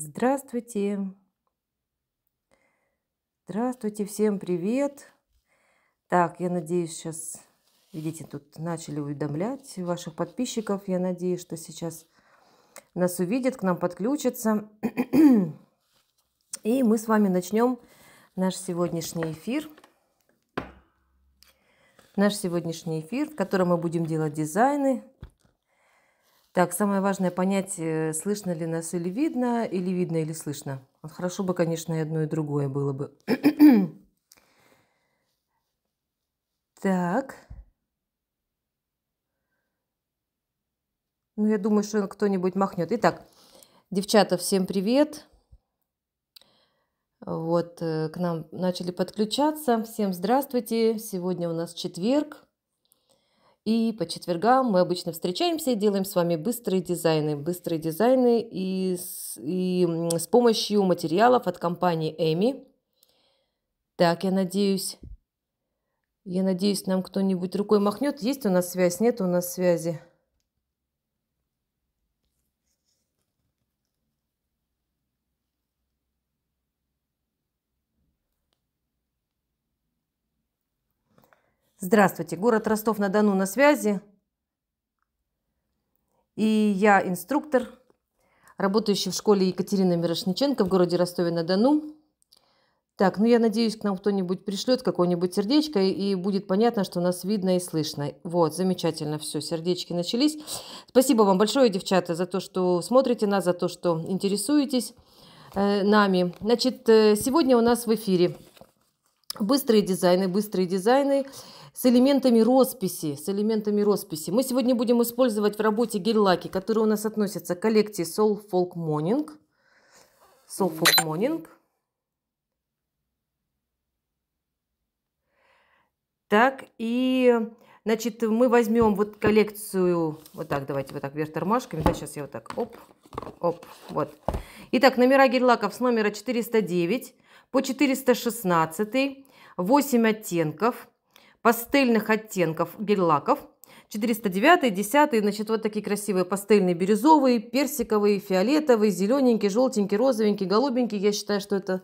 Здравствуйте! Здравствуйте, всем привет! Так, я надеюсь, сейчас, видите, тут начали уведомлять ваших подписчиков. Я надеюсь, что сейчас нас увидят, к нам подключатся. И мы с вами начнем наш сегодняшний эфир. Наш сегодняшний эфир, в котором мы будем делать дизайны, так, самое важное понять, э, слышно ли нас или видно, или видно, или слышно. Хорошо бы, конечно, и одно, и другое было бы. так. Ну, я думаю, что кто-нибудь махнет. Итак, девчата, всем привет. Вот, э, к нам начали подключаться. Всем здравствуйте. Сегодня у нас четверг, и по четвергам мы обычно встречаемся и делаем с вами быстрые дизайны. Быстрые дизайны и с, и с помощью материалов от компании Эми. Так, я надеюсь. Я надеюсь, нам кто-нибудь рукой махнет. Есть у нас связь? Нет у нас связи? Здравствуйте, город Ростов-на-Дону на связи. И я инструктор, работающий в школе Екатерина Мирошниченко в городе Ростове-на-Дону. Так, ну я надеюсь, к нам кто-нибудь пришлет какое-нибудь сердечко, и будет понятно, что нас видно и слышно. Вот, замечательно, все, сердечки начались. Спасибо вам большое, девчата, за то, что смотрите нас, за то, что интересуетесь э, нами. Значит, э, сегодня у нас в эфире Быстрые дизайны, быстрые дизайны с элементами росписи, с элементами росписи. Мы сегодня будем использовать в работе гель-лаки, которые у нас относятся к коллекции Soul Folk Morning. Soul Folk Morning. Так, и, значит, мы возьмем вот коллекцию, вот так, давайте вот так вверх тормашками, да, сейчас я вот так, оп, оп, вот. Итак, номера гель-лаков с номера 409 по 416, 8 оттенков, пастельных оттенков гель-лаков, 409, 10, значит, вот такие красивые пастельные бирюзовые, персиковые, фиолетовые, зелененькие, желтенькие, розовенькие, голубенькие. Я считаю, что это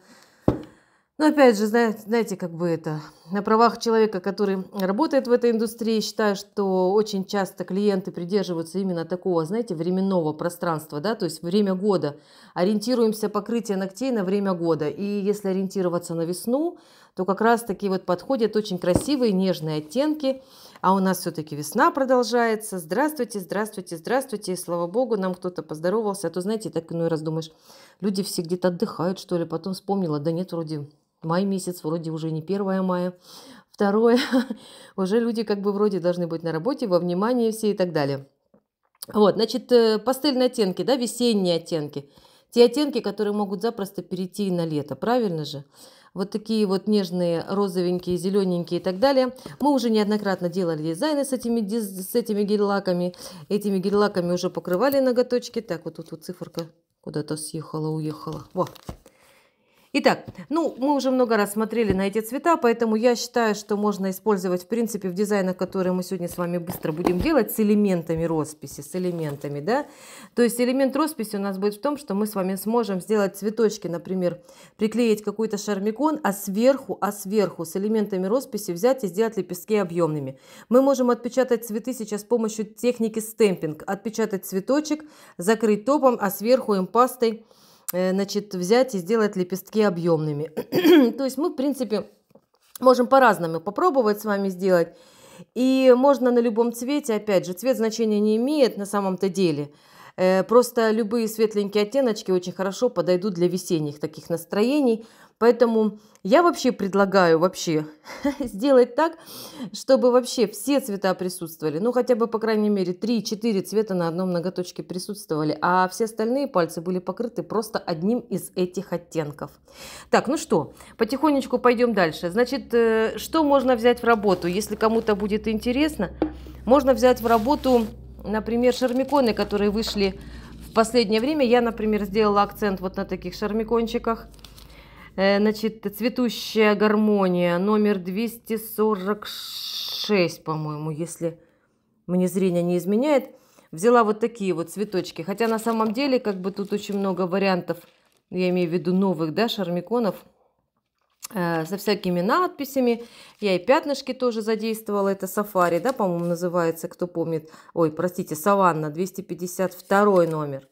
но ну, опять же, знаете, знаете, как бы это, на правах человека, который работает в этой индустрии, считаю, что очень часто клиенты придерживаются именно такого, знаете, временного пространства, да, то есть время года. Ориентируемся покрытие ногтей на время года. И если ориентироваться на весну, то как раз таки вот подходят очень красивые нежные оттенки. А у нас все-таки весна продолжается. Здравствуйте, здравствуйте, здравствуйте. И слава богу, нам кто-то поздоровался. А то, знаете, так иной раз думаешь, люди все где-то отдыхают, что ли. Потом вспомнила, да нет, вроде май месяц, вроде уже не 1 мая. Второе, уже люди как бы вроде должны быть на работе, во внимании все и так далее. Вот, значит, э, пастельные оттенки, да, весенние оттенки. Те оттенки, которые могут запросто перейти на лето, правильно же? вот такие вот нежные, розовенькие, зелененькие и так далее. Мы уже неоднократно делали дизайны с этими, с этими гель-лаками. Этими гель-лаками уже покрывали ноготочки. Так, вот тут вот циферка куда-то съехала, уехала. Вот. Итак, ну, мы уже много раз смотрели на эти цвета, поэтому я считаю, что можно использовать, в принципе, в дизайнах, которые мы сегодня с вами быстро будем делать, с элементами росписи, с элементами, да. То есть элемент росписи у нас будет в том, что мы с вами сможем сделать цветочки, например, приклеить какой-то шармикон, а сверху, а сверху с элементами росписи взять и сделать лепестки объемными. Мы можем отпечатать цветы сейчас с помощью техники стемпинг, отпечатать цветочек, закрыть топом, а сверху им пастой Э, значит, взять и сделать лепестки объемными. То есть мы, в принципе, можем по-разному попробовать с вами сделать. И можно на любом цвете, опять же, цвет значения не имеет на самом-то деле. Э, просто любые светленькие оттеночки очень хорошо подойдут для весенних таких настроений – Поэтому я вообще предлагаю вообще сделать так, чтобы вообще все цвета присутствовали. Ну, хотя бы, по крайней мере, 3-4 цвета на одном ноготочке присутствовали, а все остальные пальцы были покрыты просто одним из этих оттенков. Так, ну что, потихонечку пойдем дальше. Значит, э, что можно взять в работу, если кому-то будет интересно? Можно взять в работу, например, шармиконы, которые вышли в последнее время. Я, например, сделала акцент вот на таких шармикончиках – Э, значит, цветущая гармония номер 246, по-моему, если мне зрение не изменяет. Взяла вот такие вот цветочки. Хотя на самом деле, как бы тут очень много вариантов, я имею в виду новых, да, шармиконов э, со всякими надписями. Я и пятнышки тоже задействовала. Это сафари, да, по-моему, называется, кто помнит. Ой, простите, саванна, 252 номер.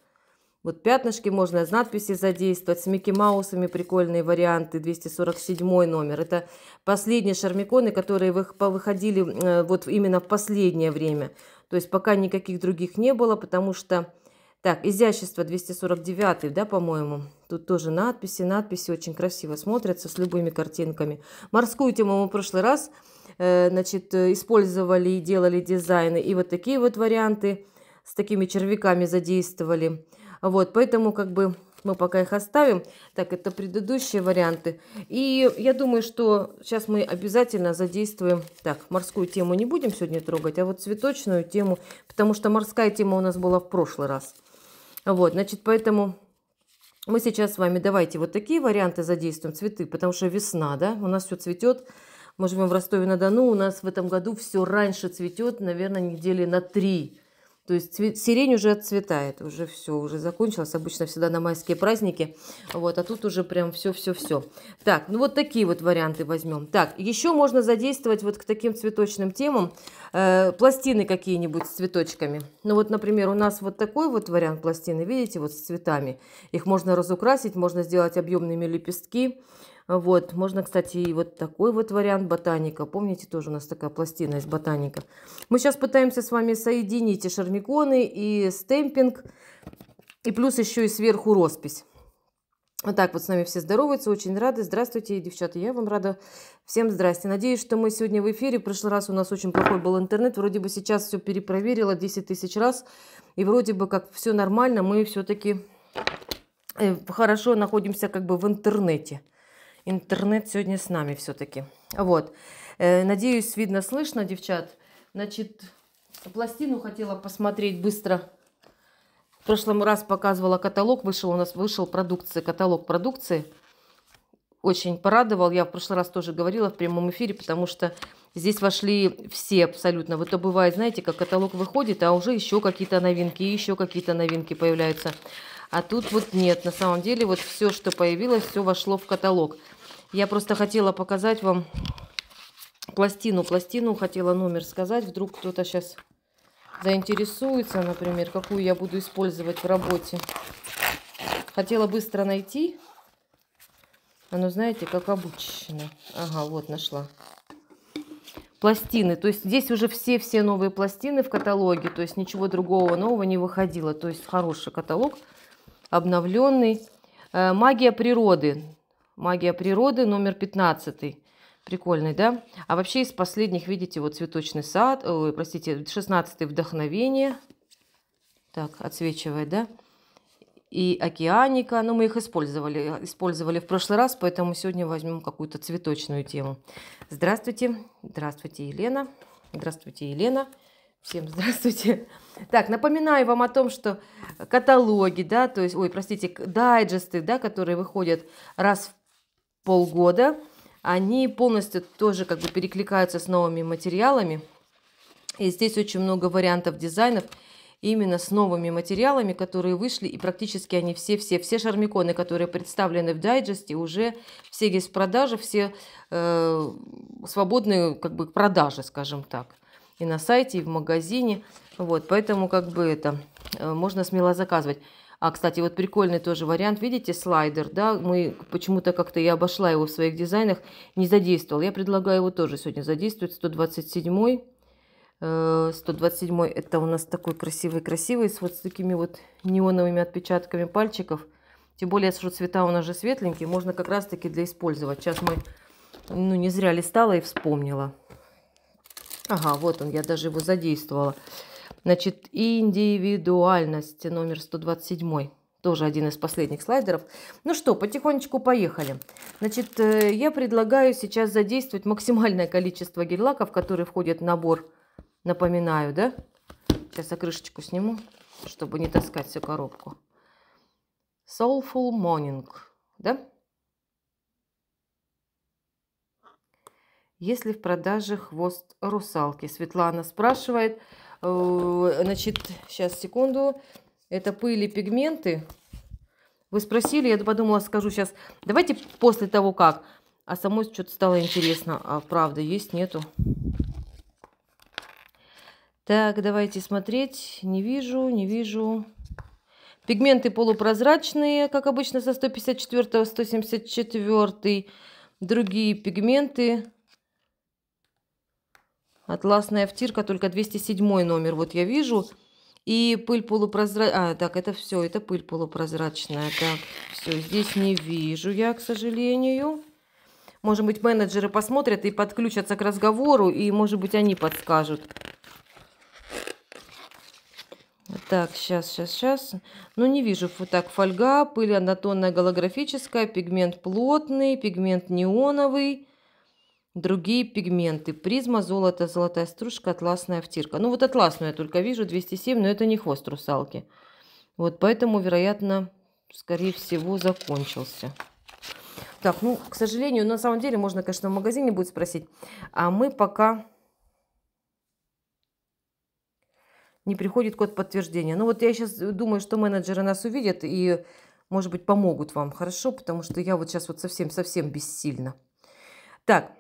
Вот пятнышки можно из надписи задействовать. С Микки Маусами прикольные варианты. 247 номер. Это последние шармиконы, которые выходили э, вот именно в последнее время. То есть пока никаких других не было, потому что... Так, изящество 249, да, по-моему. Тут тоже надписи. Надписи очень красиво смотрятся с любыми картинками. Морскую тему мы в прошлый раз э, значит, использовали и делали дизайны. И вот такие вот варианты с такими червяками задействовали. Вот, поэтому как бы мы пока их оставим. Так, это предыдущие варианты. И я думаю, что сейчас мы обязательно задействуем... Так, морскую тему не будем сегодня трогать, а вот цветочную тему, потому что морская тема у нас была в прошлый раз. Вот, значит, поэтому мы сейчас с вами давайте вот такие варианты задействуем, цветы, потому что весна, да, у нас все цветет. Мы живем в Ростове-на-Дону, у нас в этом году все раньше цветет, наверное, недели на три. То есть цвет, сирень уже отцветает, уже все, уже закончилось. Обычно всегда на майские праздники. Вот, а тут уже прям все-все-все. Так, ну вот такие вот варианты возьмем. Так, еще можно задействовать вот к таким цветочным темам э, пластины какие-нибудь с цветочками. Ну вот, например, у нас вот такой вот вариант пластины, видите, вот с цветами. Их можно разукрасить, можно сделать объемными лепестки. Вот, можно, кстати, и вот такой вот вариант ботаника. Помните, тоже у нас такая пластина из ботаника. Мы сейчас пытаемся с вами соединить и шармиконы, и стемпинг, и плюс еще и сверху роспись. Вот так вот с нами все здороваются, очень рады. Здравствуйте, девчата, я вам рада. Всем здрасте. Надеюсь, что мы сегодня в эфире. В прошлый раз у нас очень плохой был интернет. Вроде бы сейчас все перепроверила 10 тысяч раз. И вроде бы как все нормально, мы все-таки э, хорошо находимся как бы в интернете. Интернет сегодня с нами все-таки. Вот. Э, надеюсь, видно, слышно, девчат. Значит, пластину хотела посмотреть быстро. В прошлом раз показывала каталог, вышел у нас вышел продукция каталог продукции. Очень порадовал, я в прошлый раз тоже говорила в прямом эфире, потому что здесь вошли все абсолютно. Вот то бывает, знаете, как каталог выходит, а уже еще какие-то новинки, еще какие-то новинки появляются. А тут вот нет, на самом деле вот все, что появилось, все вошло в каталог. Я просто хотела показать вам пластину. Пластину хотела номер сказать. Вдруг кто-то сейчас заинтересуется, например, какую я буду использовать в работе. Хотела быстро найти. Оно, а, ну, знаете, как обычно. Ага, вот нашла. Пластины. То есть здесь уже все-все новые пластины в каталоге. То есть ничего другого нового не выходило. То есть хороший каталог, обновленный. Э, магия природы. Магия природы номер 15. Прикольный, да? А вообще из последних, видите, вот цветочный сад, ой, простите, 16 вдохновение. Так, отсвечивает, да? И океаника, ну мы их использовали, использовали в прошлый раз, поэтому сегодня возьмем какую-то цветочную тему. Здравствуйте, здравствуйте, Елена. Здравствуйте, Елена. Всем здравствуйте. Так, напоминаю вам о том, что каталоги, да, то есть, ой, простите, дайджесты, да, которые выходят раз в полгода. Они полностью тоже как бы перекликаются с новыми материалами. И здесь очень много вариантов дизайнов именно с новыми материалами, которые вышли, и практически они все-все-все шармиконы, которые представлены в дайджесте, уже все есть в продаже, все э, свободные как бы к продаже, скажем так. И на сайте, и в магазине. Вот, поэтому как бы это э, можно смело заказывать. А, кстати, вот прикольный тоже вариант, видите, слайдер, да, мы почему-то как-то я обошла его в своих дизайнах, не задействовал. Я предлагаю его тоже сегодня задействовать, 127 127 э, это у нас такой красивый-красивый, с вот с такими вот неоновыми отпечатками пальчиков. Тем более, что цвета у нас же светленькие, можно как раз-таки для использовать. Сейчас мы, ну, не зря листала и вспомнила. Ага, вот он, я даже его задействовала. Значит, индивидуальность номер 127 тоже один из последних слайдеров. Ну что, потихонечку поехали. Значит, э, я предлагаю сейчас задействовать максимальное количество гель-лаков, которые входят в набор. Напоминаю, да? Сейчас я крышечку сниму, чтобы не таскать всю коробку. Soulful Morning, да? Если в продаже хвост русалки? Светлана спрашивает. Э, значит, сейчас, секунду. Это пыли пигменты. Вы спросили, я подумала, скажу сейчас. Давайте после того, как. А самой что-то стало интересно. А правда, есть, нету. Так, давайте смотреть. Не вижу, не вижу. Пигменты полупрозрачные, как обычно, со 154 174. Другие пигменты Атласная втирка, только 207 номер, вот я вижу. И пыль полупрозрачная. А, так, это все, это пыль полупрозрачная. Так, все, здесь не вижу я, к сожалению. Может быть, менеджеры посмотрят и подключатся к разговору, и, может быть, они подскажут. Так, сейчас, сейчас, сейчас. Ну, не вижу. Так, фольга, пыль однотонная голографическая, пигмент плотный, пигмент неоновый. Другие пигменты. Призма, золото, золотая стружка, атласная втирка. Ну вот атласную я только вижу, 207, но это не хвост русалки. Вот поэтому, вероятно, скорее всего, закончился. Так, ну, к сожалению, на самом деле, можно, конечно, в магазине будет спросить. А мы пока... Не приходит код подтверждения. Ну вот я сейчас думаю, что менеджеры нас увидят и, может быть, помогут вам, хорошо? Потому что я вот сейчас вот совсем-совсем бессильна. Так,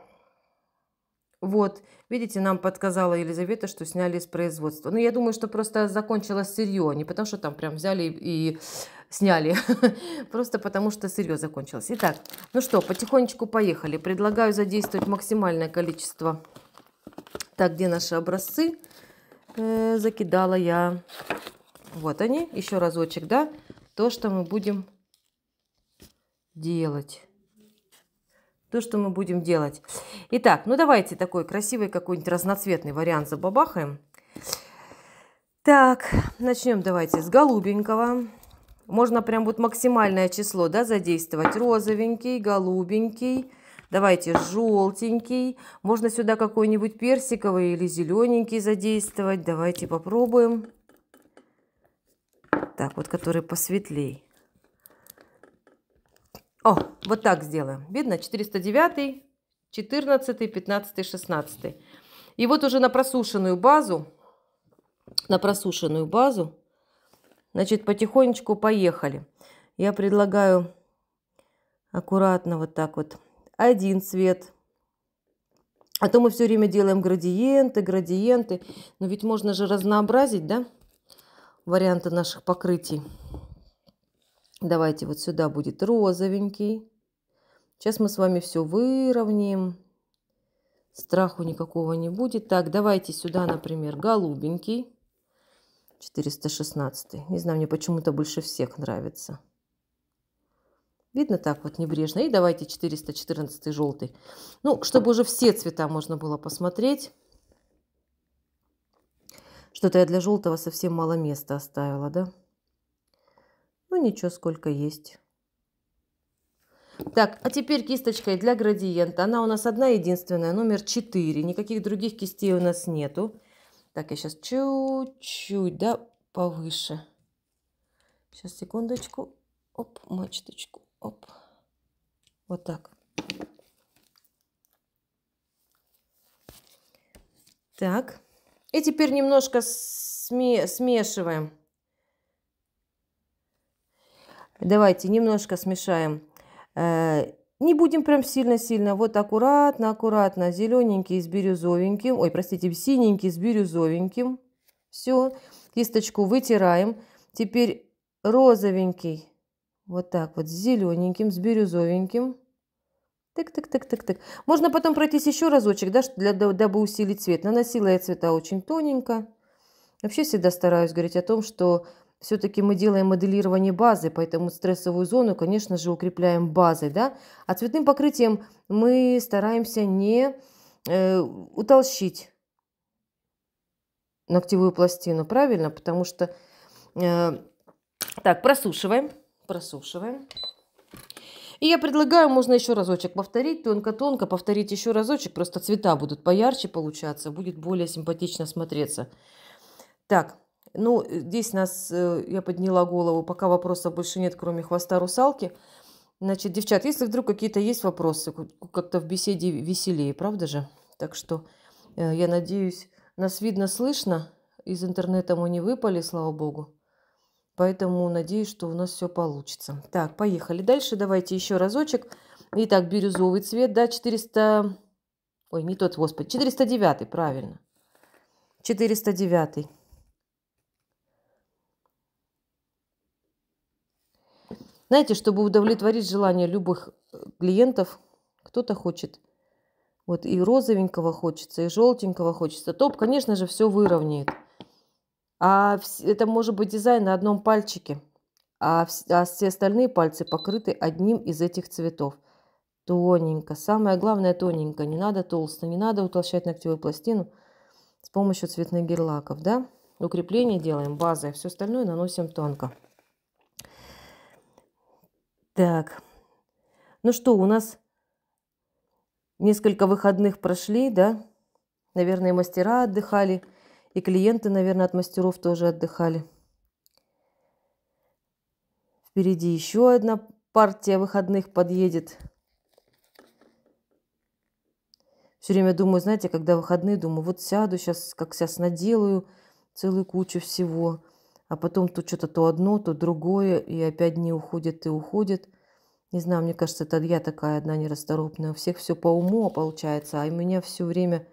вот, видите, нам подсказала Елизавета, что сняли из производства. Ну, я думаю, что просто закончилось сырье, а не потому что там прям взяли и сняли, просто потому что сырье закончилось. Итак, ну что, потихонечку поехали. Предлагаю задействовать максимальное количество. Так, где наши образцы? Э, закидала я. Вот они, еще разочек, да? То, что мы будем делать то, что мы будем делать. Итак, ну давайте такой красивый какой-нибудь разноцветный вариант забабахаем. Так, начнем давайте с голубенького. Можно прям вот максимальное число, да, задействовать. Розовенький, голубенький. Давайте желтенький. Можно сюда какой-нибудь персиковый или зелененький задействовать. Давайте попробуем. Так, вот который посветлее. О, вот так сделаем. Видно? 409, 14, 15, 16. И вот уже на просушенную базу, на просушенную базу, значит, потихонечку поехали. Я предлагаю аккуратно вот так вот. Один цвет. А то мы все время делаем градиенты, градиенты. Но ведь можно же разнообразить, да, варианты наших покрытий. Давайте вот сюда будет розовенький. Сейчас мы с вами все выровняем. Страху никакого не будет. Так, давайте сюда, например, голубенький. 416. Не знаю, мне почему-то больше всех нравится. Видно так вот небрежно. И давайте 414 желтый. Ну, чтобы уже все цвета можно было посмотреть. Что-то я для желтого совсем мало места оставила, да? Ну ничего, сколько есть. Так, а теперь кисточкой для градиента. Она у нас одна единственная, номер 4. Никаких других кистей у нас нету. Так, я сейчас чуть-чуть, да, повыше. Сейчас, секундочку. Оп, мачточку. Оп. Вот так. Так. И теперь немножко смешиваем. Давайте немножко смешаем. Э, не будем прям сильно-сильно. Вот аккуратно, аккуратно. Зелененький с бирюзовеньким. Ой, простите, синенький с бирюзовеньким. Все. Кисточку вытираем. Теперь розовенький. Вот так вот с зелененьким, с бирюзовеньким. Тык-тык-тык-тык-тык. Можно потом пройтись еще разочек, да, для, дабы усилить цвет. Наносила я цвета очень тоненько. Вообще всегда стараюсь говорить о том, что все-таки мы делаем моделирование базы, поэтому стрессовую зону, конечно же, укрепляем базой, да. А цветным покрытием мы стараемся не э, утолщить ногтевую пластину, правильно? Потому что... Э, так, просушиваем, просушиваем. И я предлагаю, можно еще разочек повторить, тонко-тонко повторить еще разочек, просто цвета будут поярче получаться, будет более симпатично смотреться. Так, ну, э, здесь нас, э, я подняла голову, пока вопросов больше нет, кроме хвоста русалки. Значит, девчат, если вдруг какие-то есть вопросы, как-то в беседе веселее, правда же? Так что э, я надеюсь, нас видно, слышно. Из интернета мы не выпали, слава богу. Поэтому надеюсь, что у нас все получится. Так, поехали дальше. Давайте еще разочек. Итак, бирюзовый цвет, да, 400... Ой, не тот, господи, 409, правильно. 409. Знаете, чтобы удовлетворить желание любых э, клиентов, кто-то хочет вот и розовенького хочется, и желтенького хочется, то, конечно же, все выровняет. А это может быть дизайн на одном пальчике, а, а все остальные пальцы покрыты одним из этих цветов. Тоненько. Самое главное тоненько. Не надо толсто, не надо утолщать ногтевую пластину с помощью цветных гель-лаков. Да? Укрепление делаем базой, все остальное наносим тонко. Так, ну что, у нас несколько выходных прошли, да? Наверное, мастера отдыхали, и клиенты, наверное, от мастеров тоже отдыхали. Впереди еще одна партия выходных подъедет. Все время думаю, знаете, когда выходные, думаю, вот сяду сейчас, как сейчас наделаю целую кучу всего а потом тут что-то то одно, то другое, и опять дни уходят и уходят. Не знаю, мне кажется, это я такая одна нерасторопная. У всех все по уму получается, а у меня все время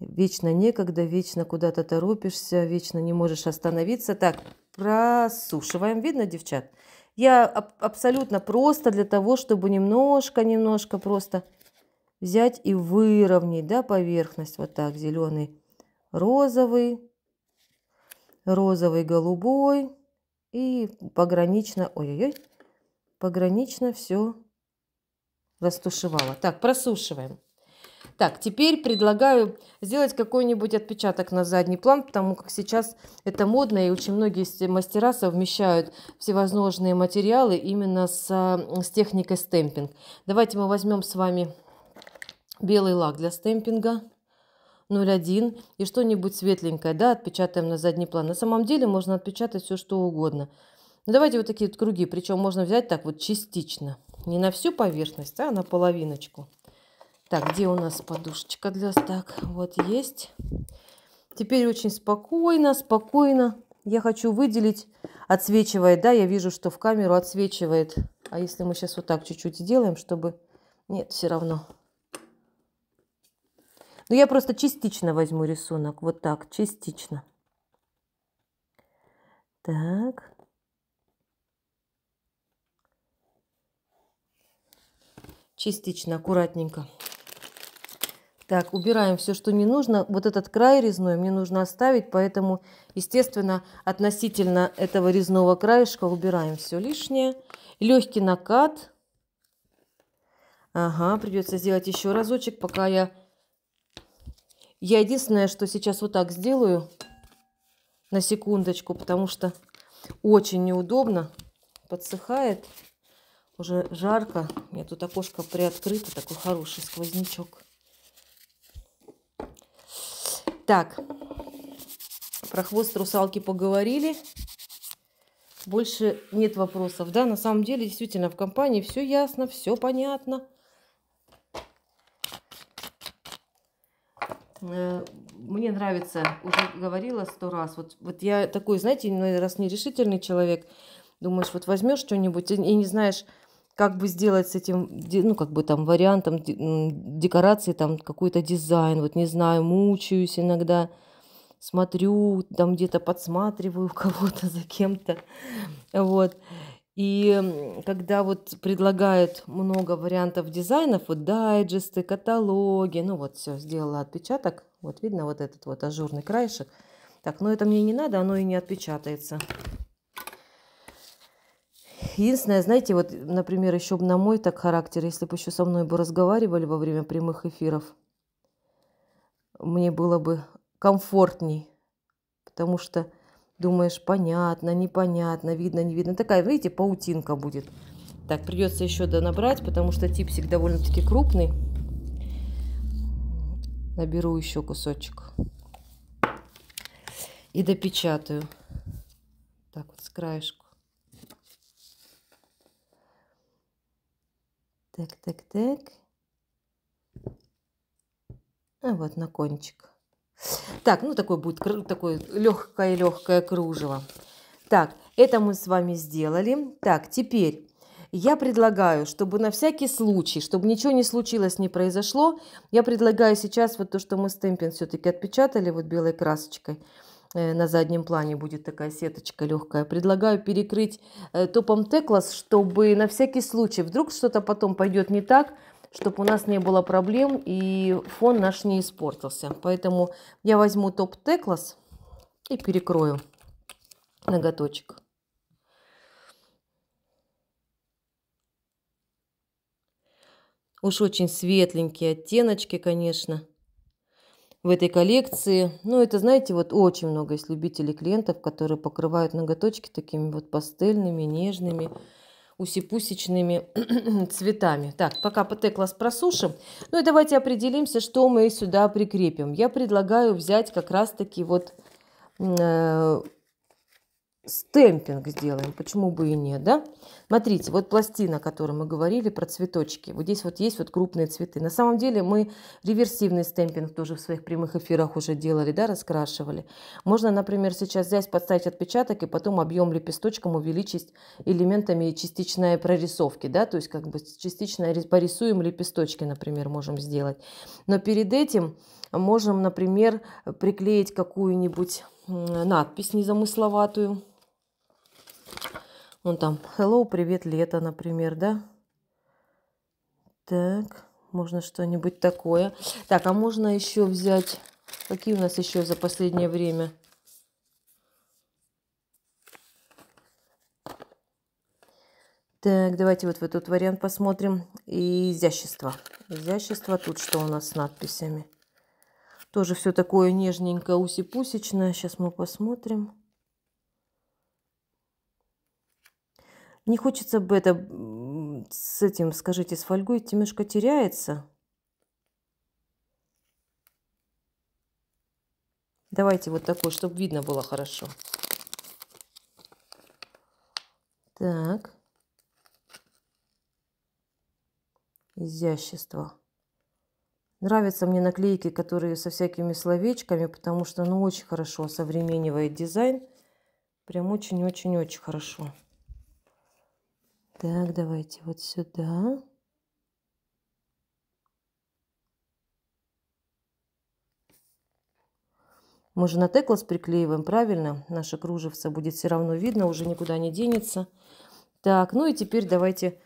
вечно некогда, вечно куда-то торопишься, вечно не можешь остановиться. Так, просушиваем. Видно, девчат? Я аб- абсолютно просто для того, чтобы немножко-немножко просто взять и выровнять, да, поверхность. Вот так, зеленый, розовый, розовый, голубой и погранично, ой-ой-ой, погранично все растушевала. Так, просушиваем. Так, теперь предлагаю сделать какой-нибудь отпечаток на задний план, потому как сейчас это модно, и очень многие мастера совмещают всевозможные материалы именно с, а, с техникой стемпинг. Давайте мы возьмем с вами белый лак для стемпинга. 01 и что-нибудь светленькое, да, отпечатаем на задний план. На самом деле можно отпечатать все, что угодно. Но ну, давайте вот такие вот круги, причем можно взять так вот частично. Не на всю поверхность, а на половиночку. Так, где у нас подушечка для стак? Вот есть. Теперь очень спокойно, спокойно. Я хочу выделить, отсвечивает, да, я вижу, что в камеру отсвечивает. А если мы сейчас вот так чуть-чуть сделаем, чтобы... Нет, все равно. Но ну, я просто частично возьму рисунок. Вот так, частично. Так. Частично, аккуратненько. Так, убираем все, что не нужно. Вот этот край резной мне нужно оставить, поэтому, естественно, относительно этого резного краешка убираем все лишнее. Легкий накат. Ага, придется сделать еще разочек, пока я я единственное, что сейчас вот так сделаю на секундочку, потому что очень неудобно. Подсыхает, уже жарко. У меня тут окошко приоткрыто, такой хороший сквознячок. Так, про хвост русалки поговорили. Больше нет вопросов, да? На самом деле, действительно, в компании все ясно, все понятно. Э, мне нравится, уже говорила сто раз. Вот, вот я такой, знаете, ну, раз нерешительный человек. Думаешь, вот возьмешь что-нибудь и, и не знаешь, как бы сделать с этим, ну, как бы там вариантом декорации, там какой-то дизайн, вот не знаю, мучаюсь иногда, смотрю, там где-то подсматриваю кого-то за кем-то, вот. И когда вот предлагают много вариантов дизайнов, вот дайджесты, каталоги, ну вот все, сделала отпечаток, вот видно вот этот вот ажурный краешек. Так, но ну это мне не надо, оно и не отпечатается. Единственное, знаете, вот, например, еще бы на мой так характер, если бы еще со мной бы разговаривали во время прямых эфиров, мне было бы комфортней, потому что Думаешь, понятно, непонятно, видно, не видно. Такая, видите, паутинка будет. Так, придется еще донабрать, потому что типсик довольно-таки крупный. Наберу еще кусочек. И допечатаю. Так вот, с краешку. Так, так, так. А вот на кончик. Так, ну такое будет такое легкое-легкое кружево. Так, это мы с вами сделали. Так, теперь я предлагаю, чтобы на всякий случай, чтобы ничего не случилось, не произошло, я предлагаю сейчас вот то, что мы стемпин все-таки отпечатали вот белой красочкой, э, на заднем плане будет такая сеточка легкая. Предлагаю перекрыть э, топом теклас, чтобы на всякий случай, вдруг что-то потом пойдет не так, чтобы у нас не было проблем и фон наш не испортился. Поэтому я возьму топ теклас и перекрою ноготочек. Уж очень светленькие оттеночки, конечно, в этой коллекции. Ну, это, знаете, вот очень много есть любителей клиентов, которые покрывают ноготочки такими вот пастельными, нежными усипусечными цветами. Так, пока ПТ-класс просушим. Ну и давайте определимся, что мы сюда прикрепим. Я предлагаю взять как раз-таки вот э, стемпинг сделаем, почему бы и нет, да? Смотрите, вот пластина, о которой мы говорили, про цветочки. Вот здесь вот есть вот крупные цветы. На самом деле мы реверсивный стемпинг тоже в своих прямых эфирах уже делали, да, раскрашивали. Можно, например, сейчас взять, подставить отпечаток и потом объем лепесточком увеличить элементами частичной прорисовки, да, то есть как бы частично порисуем лепесточки, например, можем сделать. Но перед этим можем, например, приклеить какую-нибудь надпись незамысловатую, Вон ну, там hello, привет, лето, например, да? Так, можно что-нибудь такое. Так, а можно еще взять... Какие у нас еще за последнее время? Так, давайте вот в этот вариант посмотрим. И изящество. Изящество. Тут что у нас с надписями? Тоже все такое нежненько, усипусечное. Сейчас мы посмотрим. Не хочется бы это с этим, скажите, с фольгой немножко теряется. Давайте вот такой, чтобы видно было хорошо. Так. Изящество. Нравятся мне наклейки, которые со всякими словечками, потому что ну очень хорошо современнивает дизайн. Прям очень-очень-очень хорошо. Так, давайте вот сюда. Мы же на теклос приклеиваем, правильно? Наше кружевце будет все равно видно, уже никуда не денется. Так, ну и теперь давайте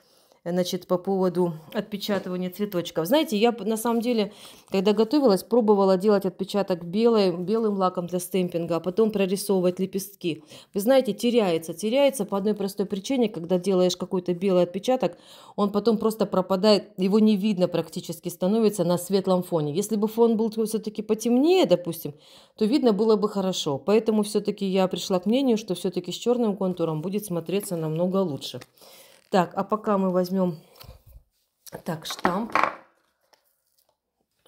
значит, по поводу отпечатывания цветочков. Знаете, я на самом деле, когда готовилась, пробовала делать отпечаток белой, белым лаком для стемпинга, а потом прорисовывать лепестки. Вы знаете, теряется, теряется по одной простой причине, когда делаешь какой-то белый отпечаток, он потом просто пропадает, его не видно практически становится на светлом фоне. Если бы фон был все-таки потемнее, допустим, то видно было бы хорошо. Поэтому все-таки я пришла к мнению, что все-таки с черным контуром будет смотреться намного лучше. Так, а пока мы возьмем... Так, штамп.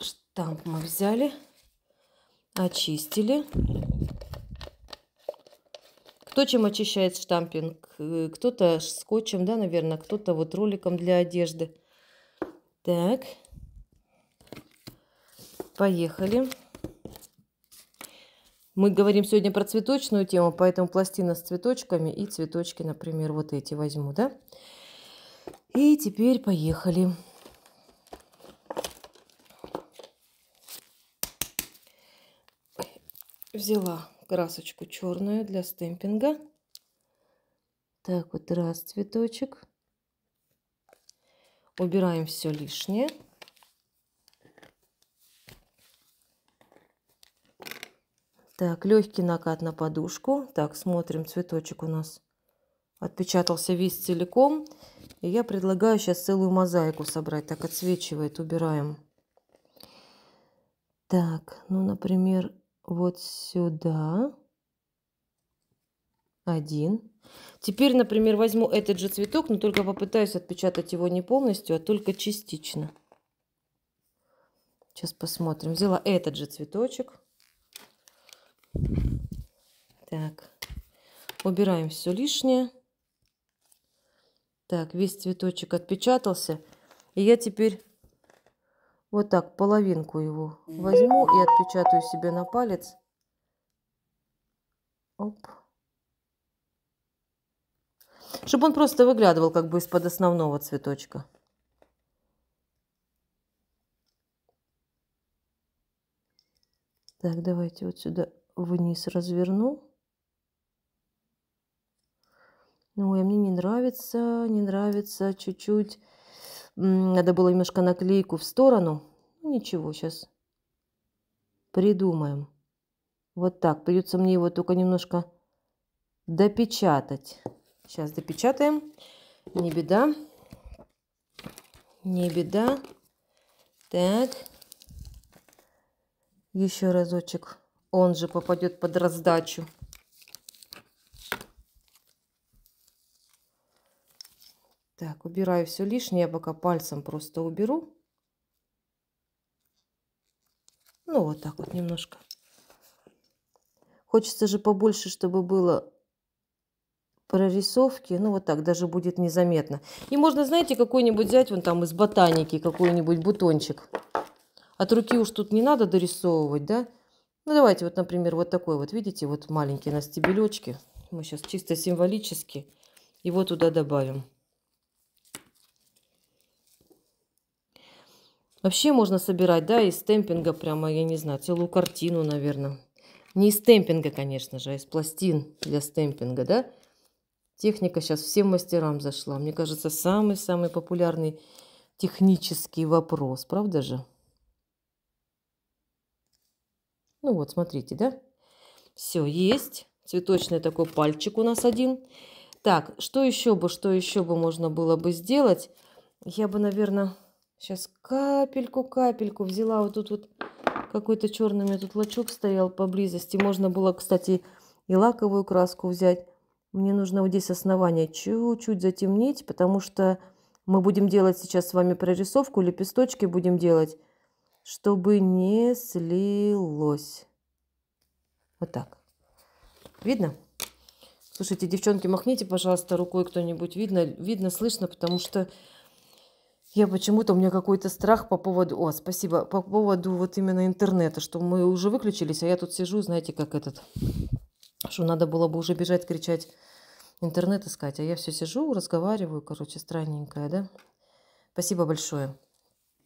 Штамп мы взяли. Очистили. Кто чем очищает штампинг? Э, кто-то скотчем, да, наверное, кто-то вот роликом для одежды. Так. Поехали. Мы говорим сегодня про цветочную тему, поэтому пластина с цветочками и цветочки, например, вот эти возьму, да? Да. И теперь поехали. Взяла красочку черную для стемпинга. Так вот, раз цветочек. Убираем все лишнее. Так, легкий накат на подушку. Так, смотрим, цветочек у нас отпечатался весь целиком. И я предлагаю сейчас целую мозаику собрать. Так, отсвечивает, убираем. Так, ну, например, вот сюда. Один. Теперь, например, возьму этот же цветок, но только попытаюсь отпечатать его не полностью, а только частично. Сейчас посмотрим. Взяла этот же цветочек. Так, убираем все лишнее. Так, весь цветочек отпечатался. И я теперь вот так половинку его возьму и отпечатаю себе на палец. Оп. Чтобы он просто выглядывал как бы из-под основного цветочка. Так, давайте вот сюда вниз разверну. Ой, ну, а мне не нравится, не нравится чуть-чуть. Надо было немножко наклейку в сторону. Ну, ничего, сейчас придумаем. Вот так. Придется мне его только немножко допечатать. Сейчас допечатаем. Не беда. Не беда. Так. Еще разочек. Он же попадет под раздачу. Так, убираю все лишнее, я пока пальцем просто уберу. Ну, вот так вот немножко. Хочется же побольше, чтобы было прорисовки. Ну, вот так даже будет незаметно. И можно, знаете, какой-нибудь взять вон там из ботаники какой-нибудь бутончик. От руки уж тут не надо дорисовывать, да? Ну, давайте вот, например, вот такой вот, видите, вот маленький на стебелечке. Мы сейчас чисто символически его туда добавим. Вообще можно собирать, да, из стемпинга прямо, я не знаю, целую картину, наверное. Не из стемпинга, конечно же, а из пластин для стемпинга, да. Техника сейчас всем мастерам зашла. Мне кажется, самый-самый популярный технический вопрос, правда же? Ну вот, смотрите, да? Все, есть. Цветочный такой пальчик у нас один. Так, что еще бы, что еще бы можно было бы сделать? Я бы, наверное Сейчас капельку-капельку взяла вот тут вот какой-то черный у меня тут лачок стоял поблизости. Можно было, кстати, и лаковую краску взять. Мне нужно вот здесь основание чуть-чуть затемнить, потому что мы будем делать сейчас с вами прорисовку, лепесточки будем делать, чтобы не слилось. Вот так. Видно? Слушайте, девчонки, махните, пожалуйста, рукой кто-нибудь. Видно, видно, слышно, потому что я почему-то, у меня какой-то страх по поводу... О, спасибо. По поводу вот именно интернета, что мы уже выключились, а я тут сижу, знаете, как этот... Что надо было бы уже бежать, кричать, интернет искать. А я все сижу, разговариваю, короче, странненькая, да? Спасибо большое.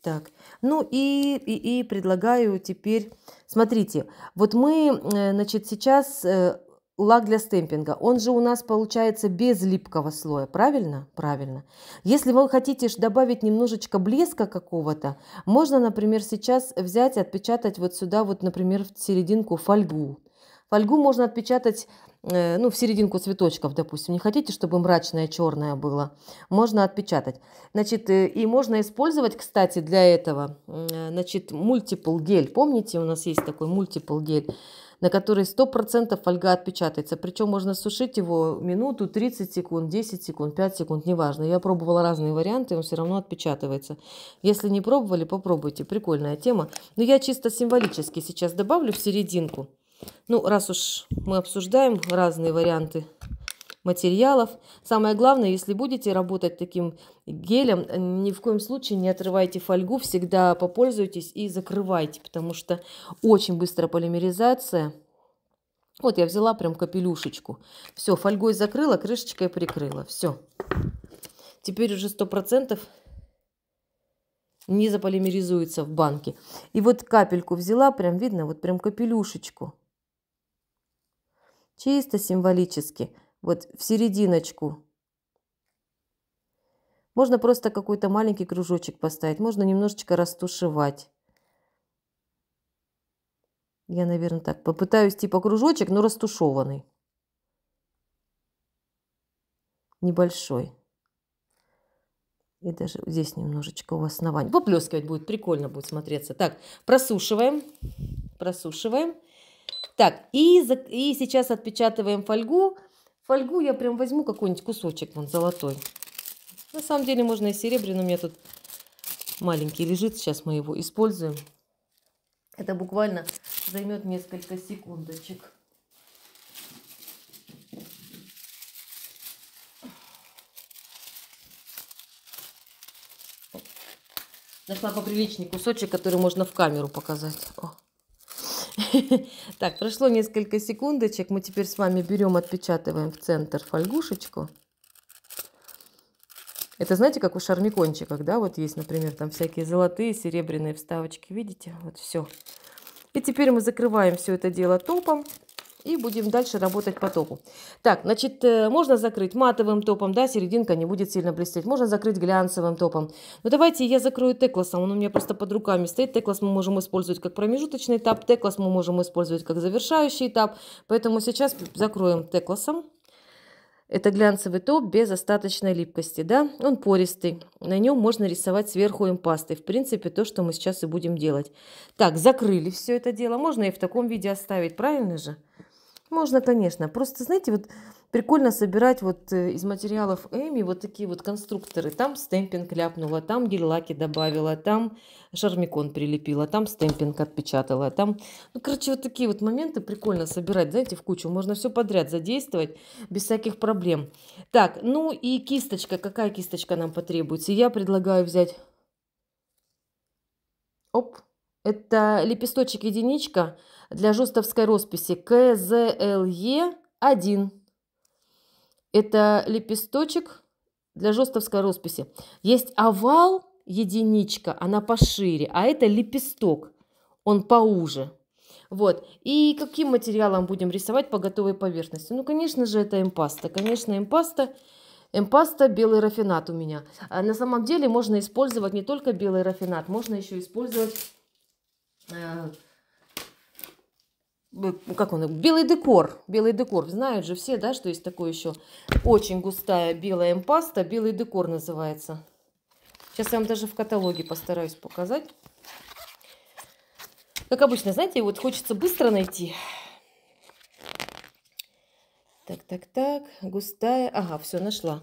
Так, ну и, и, и предлагаю теперь, смотрите, вот мы, э, значит, сейчас э, лак для стемпинга, он же у нас получается без липкого слоя, правильно? Правильно. Если вы хотите добавить немножечко блеска какого-то, можно, например, сейчас взять, отпечатать вот сюда, вот, например, в серединку фольгу. Фольгу можно отпечатать э, ну, в серединку цветочков, допустим, не хотите, чтобы мрачное черное было, можно отпечатать. Значит, э, и можно использовать, кстати, для этого, э, значит, мультипл гель. Помните, у нас есть такой мультипл гель на которой 100% фольга отпечатается. Причем можно сушить его минуту, 30 секунд, 10 секунд, 5 секунд, неважно. Я пробовала разные варианты, он все равно отпечатывается. Если не пробовали, попробуйте, прикольная тема. Но я чисто символически сейчас добавлю в серединку. Ну, раз уж мы обсуждаем разные варианты материалов. Самое главное, если будете работать таким гелем. Э, ни в коем случае не отрывайте фольгу, всегда попользуйтесь и закрывайте, потому что очень быстрая полимеризация. Вот я взяла прям капелюшечку. Все, фольгой закрыла, крышечкой прикрыла. Все. Теперь уже 100% не заполимеризуется в банке. И вот капельку взяла, прям видно, вот прям капелюшечку. Чисто символически. Вот в серединочку можно просто какой-то маленький кружочек поставить, можно немножечко растушевать. Я, наверное, так попытаюсь типа кружочек, но растушеванный. Небольшой. И даже здесь немножечко у основания. Поплескивать будет, прикольно будет смотреться. Так, просушиваем. Просушиваем. Так, и, за, и сейчас отпечатываем фольгу. Фольгу я прям возьму какой-нибудь кусочек, вон золотой. На самом деле можно и серебряный, у меня тут маленький лежит, сейчас мы его используем. Это буквально займет несколько секундочек. Нашла поприличный кусочек, который можно в камеру показать. Так, прошло несколько секундочек. Мы теперь с вами берем, отпечатываем в центр фольгушечку. Это знаете, как у шармикончиков, да, вот есть, например, там всякие золотые, серебряные вставочки, видите, вот все. И теперь мы закрываем все это дело топом и будем дальше работать по топу. Так, значит, э, можно закрыть матовым топом, да, серединка не будет сильно блестеть. Можно закрыть глянцевым топом. Но давайте я закрою текласом. он у меня просто под руками стоит. Теклас мы можем использовать как промежуточный этап, теклас мы можем использовать как завершающий этап. Поэтому сейчас закроем текласом. Это глянцевый топ без остаточной липкости, да? Он пористый. На нем можно рисовать сверху импастой. В принципе, то, что мы сейчас и будем делать. Так, закрыли все это дело. Можно и в таком виде оставить, правильно же? Можно, конечно. Просто, знаете, вот прикольно собирать вот э, из материалов Эми вот такие вот конструкторы. Там стемпинг ляпнула, там гель-лаки добавила, там шармикон прилепила, там стемпинг отпечатала, там... Ну, короче, вот такие вот моменты прикольно собирать, знаете, в кучу. Можно все подряд задействовать без всяких проблем. Так, ну и кисточка. Какая кисточка нам потребуется? Я предлагаю взять... Оп, это лепесточек единичка для жестовской росписи КЗЛЕ один. Это лепесточек для жестовской росписи. Есть овал, единичка, она пошире, а это лепесток, он поуже. Вот. И каким материалом будем рисовать по готовой поверхности? Ну, конечно же, это эмпаста. Конечно, эмпаста. Эмпаста белый рафинат у меня. А на самом деле можно использовать не только белый рафинат, можно еще использовать э, ну, как он, белый декор, белый декор. Знают же все, да, что есть такое еще очень густая белая паста, белый декор называется. Сейчас я вам даже в каталоге постараюсь показать. Как обычно, знаете, вот хочется быстро найти. Так, так, так, густая, ага, все, нашла.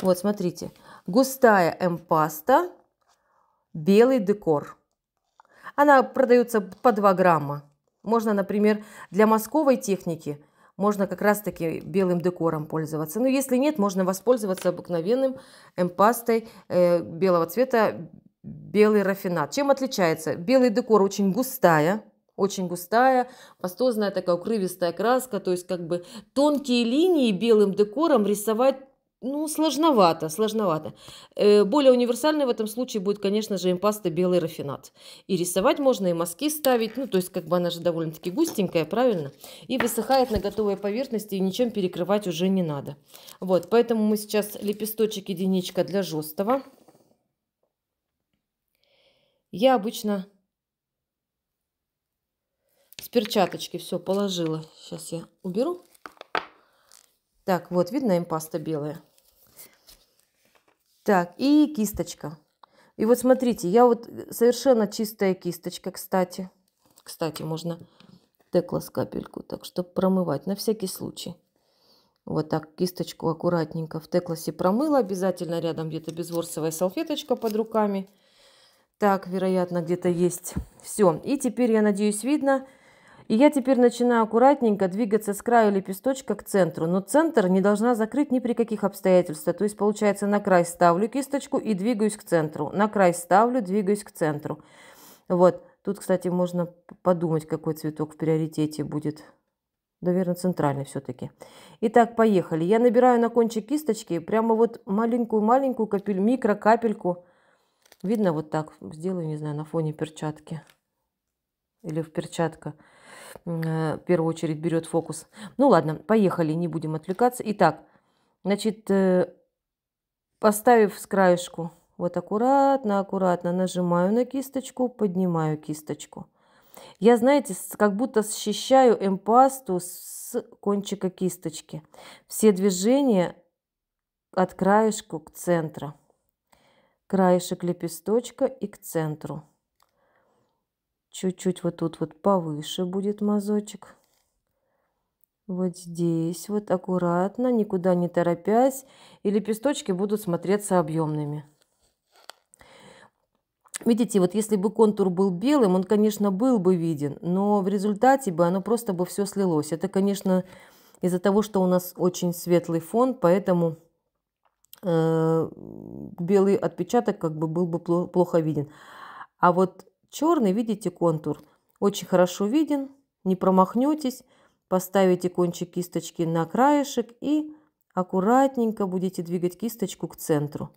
Вот, смотрите, густая эмпаста, белый декор. Она продается по 2 грамма. Можно, например, для московой техники можно как раз-таки белым декором пользоваться. Но ну, если нет, можно воспользоваться обыкновенным эмпастой э, белого цвета белый рафинат. Чем отличается? Белый декор очень густая, очень густая, пастозная такая укрывистая краска, то есть как бы тонкие линии белым декором рисовать ну, сложновато, сложновато. Э, более универсальный в этом случае будет, конечно же, импаста белый рафинат. И рисовать можно, и мазки ставить. Ну, то есть, как бы она же довольно-таки густенькая, правильно? И высыхает на готовой поверхности, и ничем перекрывать уже не надо. Вот, поэтому мы сейчас лепесточек единичка для жесткого. Я обычно с перчаточки все положила. Сейчас я уберу. Так, вот, видно импаста белая. Так, и кисточка. И вот смотрите, я вот э, совершенно чистая кисточка, кстати. Кстати, можно теклос капельку, так что промывать на всякий случай. Вот так кисточку аккуратненько в теклосе промыла. Обязательно рядом где-то безворсовая салфеточка под руками. Так, вероятно, где-то есть. Все. И теперь, я надеюсь, видно и я теперь начинаю аккуратненько двигаться с краю лепесточка к центру, но центр не должна закрыть ни при каких обстоятельствах. То есть получается на край ставлю кисточку и двигаюсь к центру, на край ставлю, двигаюсь к центру. Вот, тут, кстати, можно подумать, какой цветок в приоритете будет. Наверное, центральный все-таки. Итак, поехали. Я набираю на кончик кисточки прямо вот маленькую-маленькую капель, микрокапельку. Видно вот так? Сделаю, не знаю, на фоне перчатки. Или в перчатка. Э, в первую очередь берет фокус. Ну ладно, поехали, не будем отвлекаться. Итак, значит, э, поставив с краешку вот аккуратно, аккуратно нажимаю на кисточку, поднимаю кисточку. Я, знаете, как будто счищаю эмпасту с кончика кисточки. Все движения от краешку к центру. Краешек лепесточка и к центру. Чуть-чуть вот тут вот повыше будет мазочек. Вот здесь вот аккуратно, никуда не торопясь. И лепесточки будут смотреться объемными. Видите, вот если бы контур был белым, он, конечно, был бы виден, но в результате бы оно просто бы все слилось. Это, конечно, из-за того, что у нас очень светлый фон, поэтому э, белый отпечаток как бы был бы плохо виден. А вот Черный, видите, контур очень хорошо виден, не промахнетесь, поставите кончик кисточки на краешек и аккуратненько будете двигать кисточку к центру.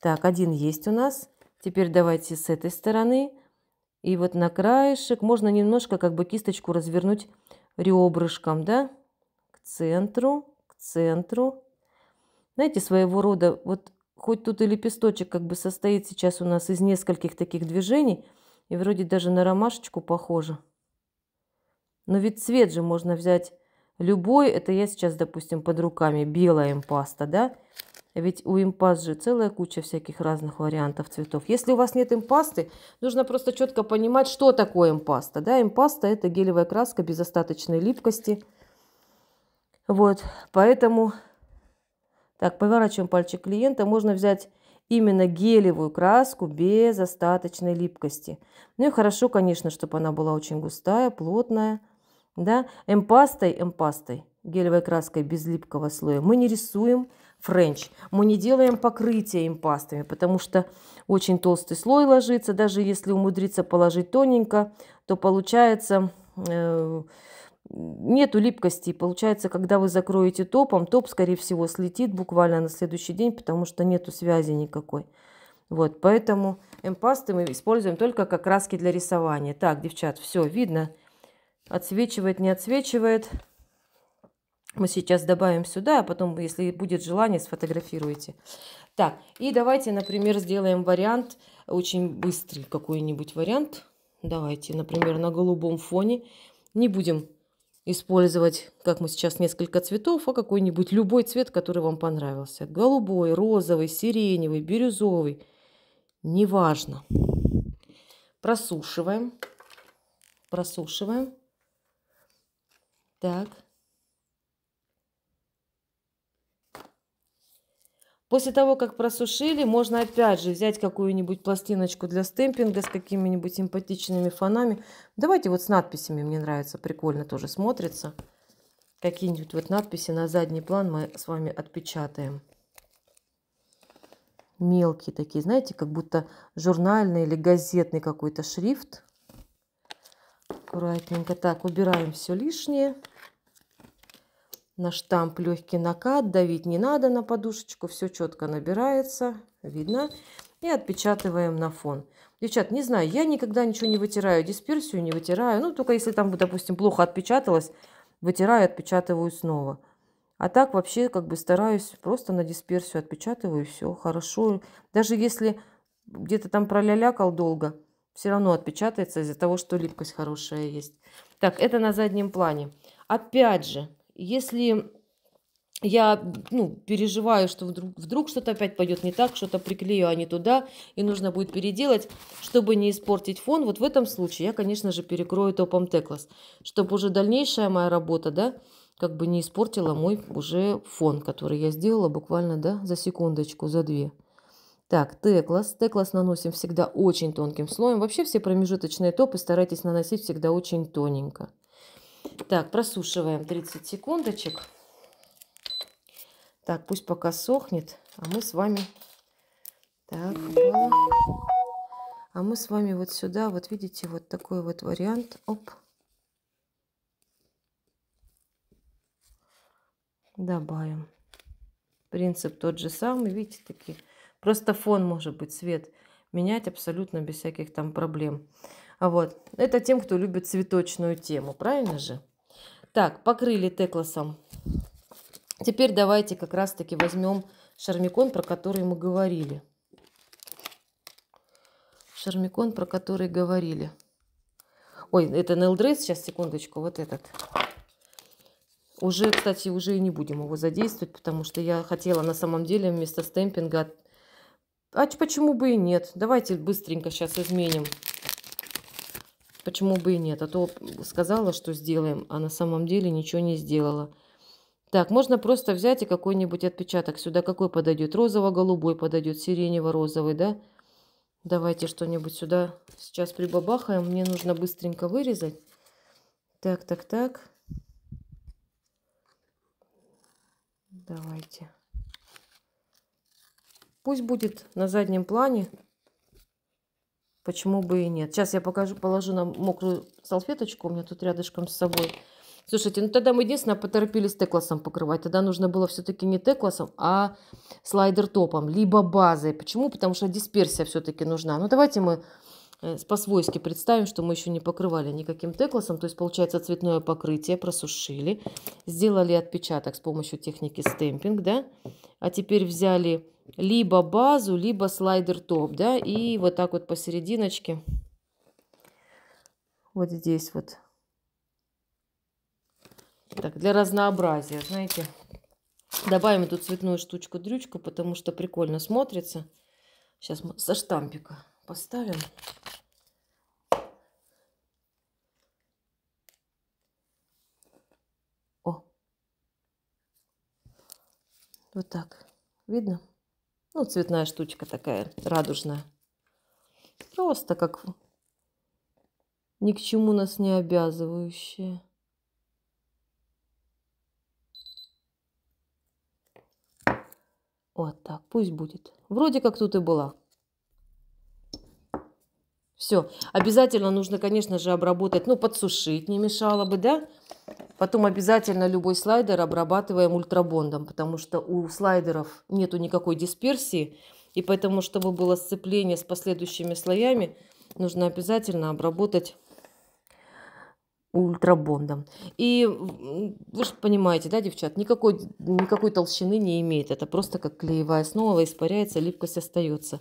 Так, один есть у нас. Теперь давайте с этой стороны. И вот на краешек можно немножко как бы кисточку развернуть ребрышком, да, к центру, к центру. Знаете, своего рода вот хоть тут и лепесточек как бы состоит сейчас у нас из нескольких таких движений, и вроде даже на ромашечку похоже. Но ведь цвет же можно взять любой. Это я сейчас, допустим, под руками белая импаста, да? Ведь у импаст же целая куча всяких разных вариантов цветов. Если у вас нет импасты, нужно просто четко понимать, что такое импаста. Да? Импаста – это гелевая краска без остаточной липкости. Вот, поэтому так, поворачиваем пальчик клиента. Можно взять именно гелевую краску без остаточной липкости. Ну и хорошо, конечно, чтобы она была очень густая, плотная. Да? Эмпастой, эмпастой, гелевой краской без липкого слоя мы не рисуем френч. Мы не делаем покрытие импастами, потому что очень толстый слой ложится. Даже если умудриться положить тоненько, то получается... Э, нету липкости. Получается, когда вы закроете топом, топ, скорее всего, слетит буквально на следующий день, потому что нету связи никакой. Вот, поэтому эмпасты мы используем только как краски для рисования. Так, девчат, все видно. Отсвечивает, не отсвечивает. Мы сейчас добавим сюда, а потом, если будет желание, сфотографируйте. Так, и давайте, например, сделаем вариант, очень быстрый какой-нибудь вариант. Давайте, например, на голубом фоне. Не будем использовать, как мы сейчас, несколько цветов, а какой-нибудь любой цвет, который вам понравился. Голубой, розовый, сиреневый, бирюзовый. Неважно. Просушиваем. Просушиваем. Так. После того, как просушили, можно опять же взять какую-нибудь пластиночку для стемпинга с какими-нибудь симпатичными фонами. Давайте вот с надписями, мне нравится, прикольно тоже смотрится. Какие-нибудь вот надписи на задний план мы с вами отпечатаем. Мелкие такие, знаете, как будто журнальный или газетный какой-то шрифт. Аккуратненько так убираем все лишнее. На штамп легкий накат, давить не надо на подушечку, все четко набирается, видно. И отпечатываем на фон. Девчат, не знаю, я никогда ничего не вытираю, дисперсию не вытираю. Ну, только если там, допустим, плохо отпечаталось, вытираю, отпечатываю снова. А так вообще как бы стараюсь, просто на дисперсию отпечатываю, все хорошо. Даже если где-то там пролялякал долго, все равно отпечатается из-за того, что липкость хорошая есть. Так, это на заднем плане. Опять же, если я ну, переживаю, что вдруг, вдруг что-то опять пойдет не так, что-то приклею, а не туда, и нужно будет переделать, чтобы не испортить фон. Вот в этом случае я, конечно же, перекрою топом Теклас, чтобы уже дальнейшая моя работа, да, как бы не испортила мой уже фон, который я сделала буквально, да, за секундочку, за две. Так, теклас. Теклас наносим всегда очень тонким слоем. Вообще все промежуточные топы старайтесь наносить всегда очень тоненько. Так, просушиваем 30 секундочек. Так, пусть пока сохнет, а мы с вами... Так, а мы с вами вот сюда, вот видите, вот такой вот вариант. Оп. Добавим. Принцип тот же самый, видите, такие. Просто фон может быть, цвет менять абсолютно без всяких там проблем. Вот. Это тем, кто любит цветочную тему, правильно же? Так, покрыли теклосом. Теперь давайте как раз-таки возьмем шармикон, про который мы говорили. Шармикон, про который говорили. Ой, это Нелдрейс, сейчас, секундочку, вот этот. Уже, кстати, уже и не будем его задействовать, потому что я хотела на самом деле вместо стемпинга... А почему бы и нет? Давайте быстренько сейчас изменим Почему бы и нет? А то сказала, что сделаем, а на самом деле ничего не сделала. Так, можно просто взять и какой-нибудь отпечаток сюда. Какой подойдет? Розово-голубой подойдет, сиренево-розовый, да? Давайте что-нибудь сюда сейчас прибабахаем. Мне нужно быстренько вырезать. Так, так, так. Давайте. Пусть будет на заднем плане Почему бы и нет? Сейчас я покажу, положу на мокрую салфеточку. У меня тут рядышком с собой. Слушайте, ну тогда мы единственное поторопились текласом покрывать. Тогда нужно было все-таки не текласом, а слайдер топом, либо базой. Почему? Потому что дисперсия все-таки нужна. Ну давайте мы э, по-свойски представим, что мы еще не покрывали никаким текласом. То есть получается цветное покрытие, просушили, сделали отпечаток с помощью техники стемпинг, да? А теперь взяли либо базу, либо слайдер топ, да, и вот так вот посерединочке, вот здесь вот. Так, для разнообразия, знаете, добавим эту цветную штучку-дрючку, потому что прикольно смотрится. Сейчас мы со штампика поставим. О! Вот так. Видно? Ну, цветная штучка такая, радужная. Просто как ни к чему нас не обязывающая. Вот так, пусть будет. Вроде как тут и была. Все. Обязательно нужно, конечно же, обработать, ну, подсушить не мешало бы, да? Потом обязательно любой слайдер обрабатываем ультрабондом, потому что у слайдеров нету никакой дисперсии, и поэтому, чтобы было сцепление с последующими слоями, нужно обязательно обработать ультрабондом. И вы же понимаете, да, девчат, никакой, никакой толщины не имеет. Это просто как клеевая основа, испаряется, липкость остается.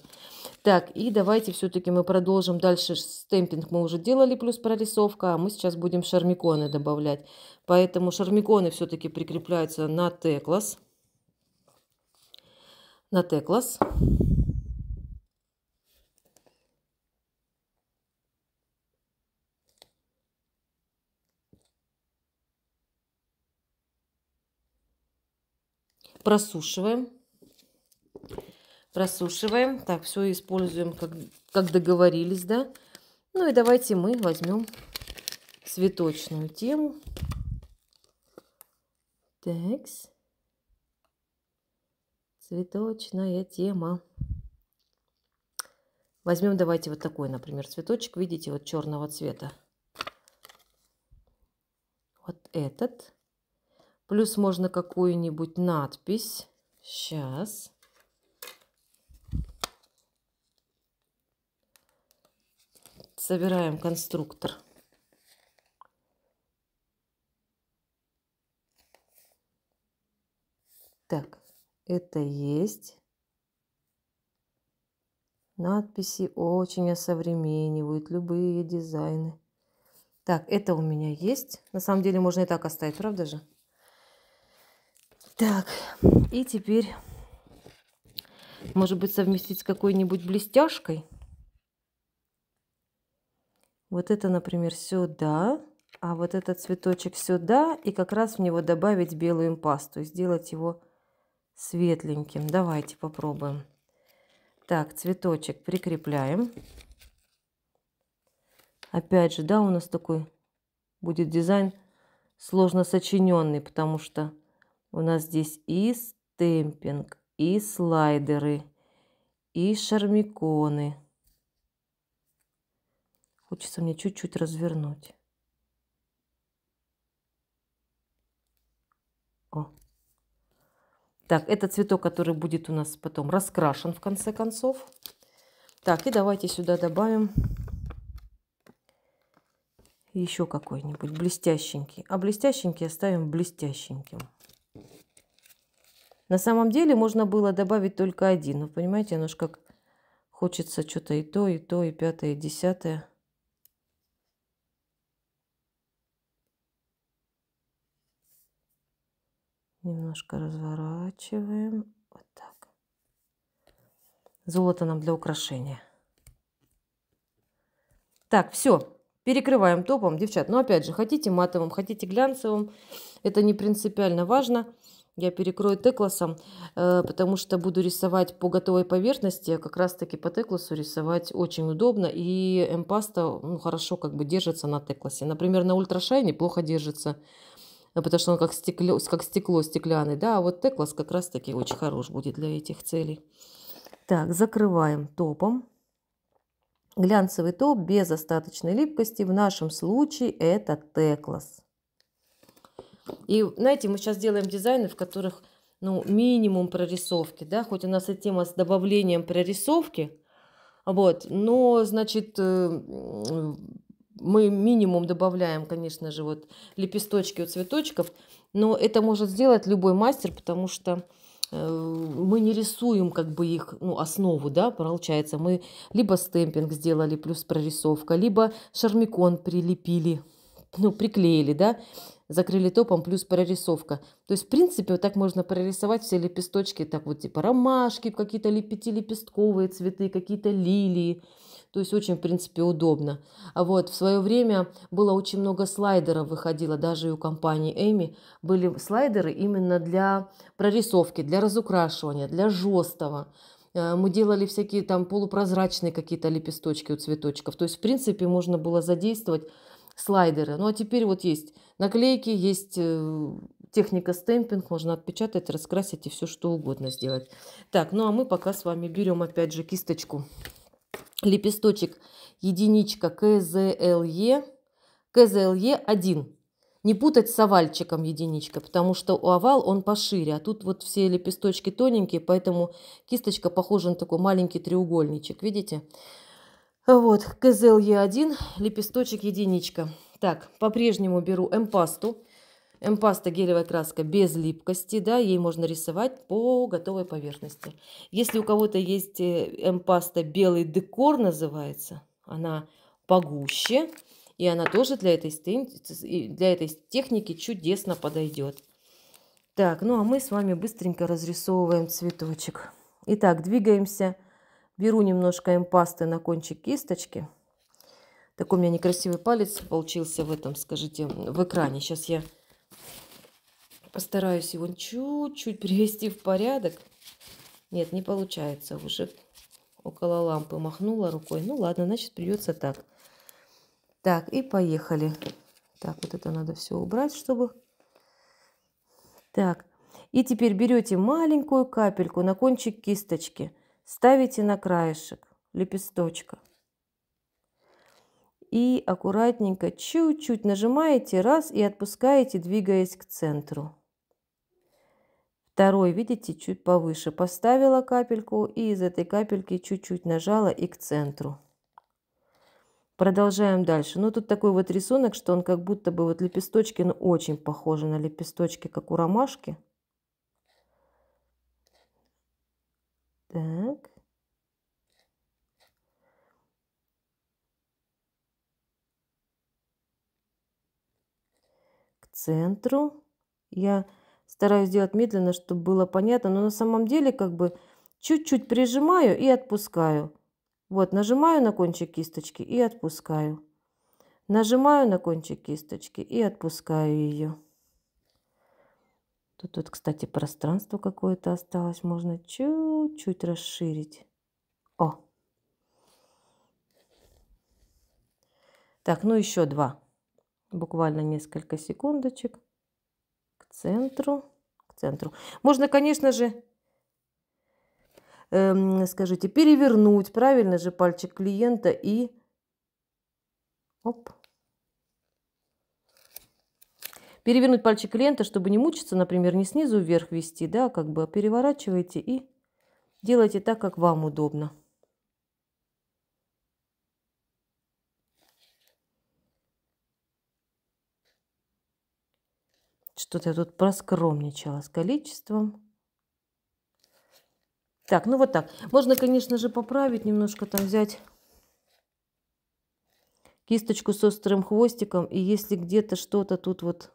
Так, и давайте все-таки мы продолжим дальше. Стемпинг мы уже делали, плюс прорисовка, а мы сейчас будем шармиконы добавлять. Поэтому шармиконы все-таки прикрепляются на теклас. На теклас. просушиваем. Просушиваем. Так, все используем, как, как договорились, да. Ну и давайте мы возьмем цветочную тему. Так. Цветочная тема. Возьмем, давайте, вот такой, например, цветочек. Видите, вот черного цвета. Вот этот. Плюс можно какую-нибудь надпись. Сейчас. Собираем конструктор. Так, это есть. Надписи очень осовременивают любые дизайны. Так, это у меня есть. На самом деле можно и так оставить, правда же? Так, и теперь, может быть, совместить с какой-нибудь блестяшкой. Вот это, например, сюда, а вот этот цветочек сюда, и как раз в него добавить белую импасту, сделать его светленьким. Давайте попробуем. Так, цветочек прикрепляем. Опять же, да, у нас такой будет дизайн сложно сочиненный, потому что у нас здесь и стемпинг, и слайдеры, и шармиконы. Хочется мне чуть-чуть развернуть. О. Так, это цветок, который будет у нас потом раскрашен в конце концов. Так, и давайте сюда добавим еще какой-нибудь блестященький. А блестященький оставим блестященьким. На самом деле можно было добавить только один. Но понимаете, оно же как хочется что-то и то, и то, и пятое, и десятое. Немножко разворачиваем. Вот так. Золото нам для украшения. Так, все. Перекрываем топом, девчат. Но ну, опять же, хотите матовым, хотите глянцевым. Это не принципиально важно я перекрою теклосом, э, потому что буду рисовать по готовой поверхности, как раз таки по теклосу рисовать очень удобно, и эмпаста ну, хорошо как бы держится на теклосе. Например, на ультрашайне плохо держится, э, потому что он как стекло, как стекло стеклянный, да, а вот теклос как раз таки очень хорош будет для этих целей. Так, закрываем топом. Глянцевый топ без остаточной липкости, в нашем случае это теклос. И, знаете, мы сейчас делаем дизайны, в которых, ну, минимум прорисовки, да, хоть у нас и тема с добавлением прорисовки, вот, но, значит, э, мы минимум добавляем, конечно же, вот лепесточки у цветочков, но это может сделать любой мастер, потому что э, мы не рисуем как бы их ну, основу, да, получается. Мы либо стемпинг сделали плюс прорисовка, либо шармикон прилепили, ну, приклеили, да закрыли топом плюс прорисовка. То есть, в принципе, вот так можно прорисовать все лепесточки, так вот типа ромашки, какие-то пятилепестковые цветы, какие-то лилии. То есть очень, в принципе, удобно. А вот в свое время было очень много слайдеров выходило, даже и у компании Эми были слайдеры именно для прорисовки, для разукрашивания, для жестого. Э, мы делали всякие там полупрозрачные какие-то лепесточки у цветочков. То есть, в принципе, можно было задействовать слайдеры. Ну а теперь вот есть наклейки, есть э, техника стемпинг, можно отпечатать, раскрасить и все что угодно сделать. Так, ну а мы пока с вами берем опять же кисточку, лепесточек единичка КЗЛЕ, КЗЛЕ 1. Не путать с овальчиком единичка, потому что у овал он пошире, а тут вот все лепесточки тоненькие, поэтому кисточка похожа на такой маленький треугольничек, видите? Видите? Вот, КЗЛ Е1, лепесточек единичка. Так, по-прежнему беру эмпасту. Эмпаста м гелевая краска без липкости, да, ей можно рисовать по готовой поверхности. Если у кого-то есть э, эмпаста белый декор называется, она погуще, и она тоже для этой, для этой техники чудесно подойдет. Так, ну а мы с вами быстренько разрисовываем цветочек. Итак, двигаемся Беру немножко импасты на кончик кисточки. Такой у меня некрасивый палец получился в этом, скажите, в экране. Сейчас я постараюсь его чуть-чуть привести в порядок. Нет, не получается. Уже около лампы махнула рукой. Ну ладно, значит придется так. Так, и поехали. Так, вот это надо все убрать, чтобы... Так, и теперь берете маленькую капельку на кончик кисточки ставите на краешек лепесточка. И аккуратненько чуть-чуть нажимаете раз и отпускаете, двигаясь к центру. Второй, видите, чуть повыше поставила капельку и из этой капельки чуть-чуть нажала и к центру. Продолжаем дальше. Ну, тут такой вот рисунок, что он как будто бы вот лепесточки, ну, очень похожи на лепесточки, как у ромашки. Так. К центру. Я стараюсь делать медленно, чтобы было понятно, но на самом деле как бы чуть-чуть прижимаю и отпускаю. Вот, нажимаю на кончик кисточки и отпускаю. Нажимаю на кончик кисточки и отпускаю ее. Тут вот, кстати, пространство какое-то осталось. Можно чуть-чуть расширить. О! Так, ну еще два. Буквально несколько секундочек. К центру. К центру. Можно, конечно же, эм, скажите, перевернуть, правильно же, пальчик клиента и... Оп перевернуть пальчик ленты, чтобы не мучиться, например, не снизу вверх вести, да, как бы переворачиваете и делайте так, как вам удобно. Что-то я тут проскромничала с количеством. Так, ну вот так. Можно, конечно же, поправить немножко, там взять кисточку с острым хвостиком. И если где-то что-то тут вот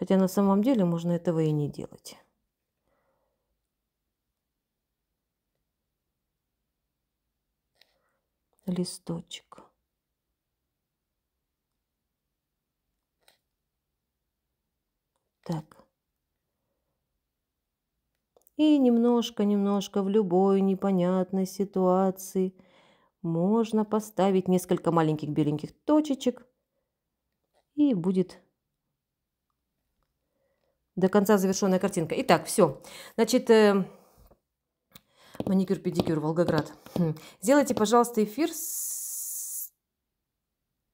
Хотя на самом деле можно этого и не делать. листочек. Так. И немножко-немножко в любой непонятной ситуации можно поставить несколько маленьких беленьких точечек, и будет до конца завершенная картинка. Итак, все. Значит, э, маникюр, педикюр, Волгоград. Хм. Сделайте, пожалуйста, эфир с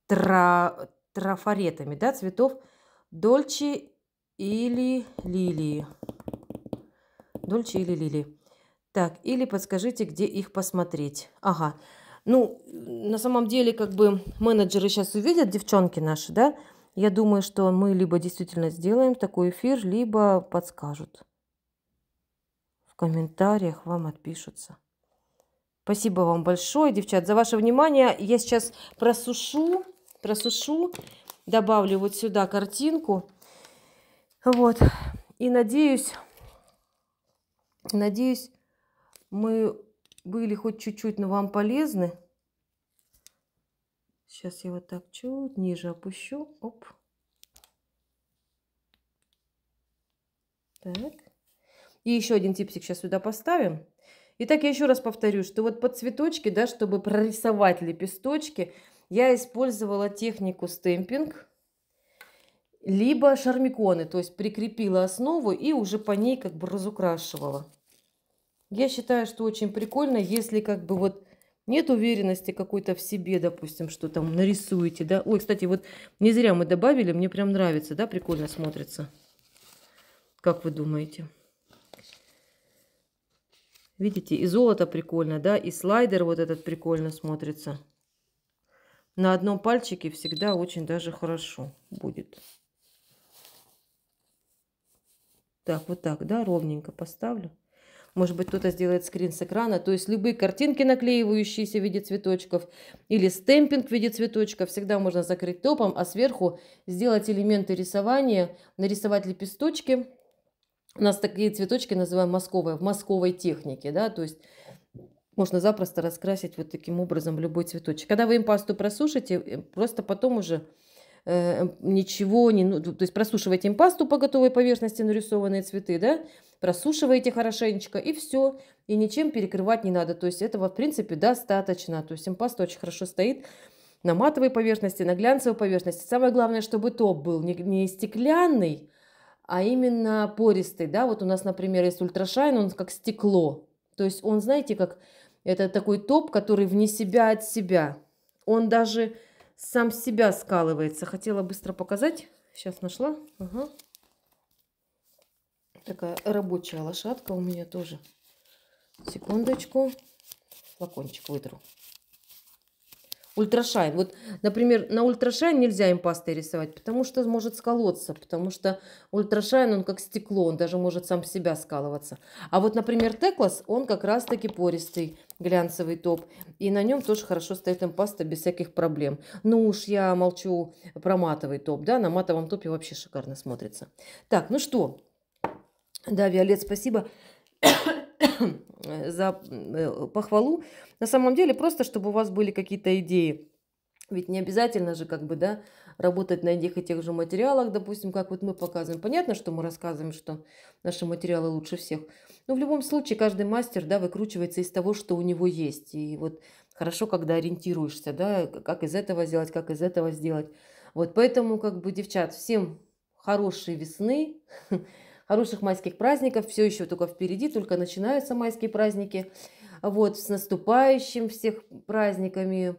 тра... трафаретами, да, цветов Дольче или Лилии. Дольче или Лилии. Так, или подскажите, где их посмотреть. Ага. Ну, на самом деле, как бы менеджеры сейчас увидят, девчонки наши, да, я думаю, что мы либо действительно сделаем такой эфир, либо подскажут. В комментариях вам отпишутся. Спасибо вам большое, девчат, за ваше внимание. Я сейчас просушу, просушу, добавлю вот сюда картинку. Вот. И надеюсь, надеюсь, мы были хоть чуть-чуть, но вам полезны. Сейчас я вот так чуть ниже опущу. Оп. Так. И еще один типсик сейчас сюда поставим. Итак, я еще раз повторю, что вот под цветочки, да, чтобы прорисовать лепесточки, я использовала технику стемпинг, либо шармиконы, то есть прикрепила основу и уже по ней как бы разукрашивала. Я считаю, что очень прикольно, если как бы вот нет уверенности какой-то в себе, допустим, что там нарисуете, да. Ой, кстати, вот не зря мы добавили, мне прям нравится, да, прикольно смотрится. Как вы думаете? Видите, и золото прикольно, да, и слайдер вот этот прикольно смотрится. На одном пальчике всегда очень даже хорошо будет. Так, вот так, да, ровненько поставлю. Может быть, кто-то сделает скрин с экрана. То есть любые картинки, наклеивающиеся в виде цветочков, или стемпинг в виде цветочка, всегда можно закрыть топом, а сверху сделать элементы рисования, нарисовать лепесточки. У нас такие цветочки называем московые, в московой технике, да, то есть можно запросто раскрасить вот таким образом любой цветочек. Когда вы им просушите, э, просто потом уже э, ничего не... Ну, то есть просушивайте им по готовой поверхности нарисованные цветы, да, просушиваете хорошенечко и все. И ничем перекрывать не надо. То есть этого, в принципе, достаточно. То есть импаста очень хорошо стоит на матовой поверхности, на глянцевой поверхности. Самое главное, чтобы топ был не, не стеклянный, а именно пористый. Да? Вот у нас, например, есть ультрашайн, он как стекло. То есть он, знаете, как это такой топ, который вне себя от себя. Он даже сам себя скалывается. Хотела быстро показать. Сейчас нашла. Ага. Угу. Такая рабочая лошадка у меня тоже. Секундочку. Флакончик вытру. Ультрашайн. Вот, например, на ультрашайн нельзя им рисовать, потому что может сколоться, потому что ультрашайн, он как стекло, он даже может сам себя скалываться. А вот, например, теклас, он как раз-таки пористый глянцевый топ, и на нем тоже хорошо стоит им без всяких проблем. Ну уж я молчу про матовый топ, да, на матовом топе вообще шикарно смотрится. Так, ну что, да, Виолет, спасибо за э, похвалу. На самом деле, просто чтобы у вас были какие-то идеи. Ведь не обязательно же, как бы, да, работать на этих и тех же материалах, допустим, как вот мы показываем. Понятно, что мы рассказываем, что наши материалы лучше всех. Но в любом случае каждый мастер, да, выкручивается из того, что у него есть. И вот хорошо, когда ориентируешься, да, как из этого сделать, как из этого сделать. Вот поэтому, как бы, девчат, всем хорошей весны, Хороших майских праздников. Все еще только впереди, только начинаются майские праздники. Вот, с наступающим всех праздниками.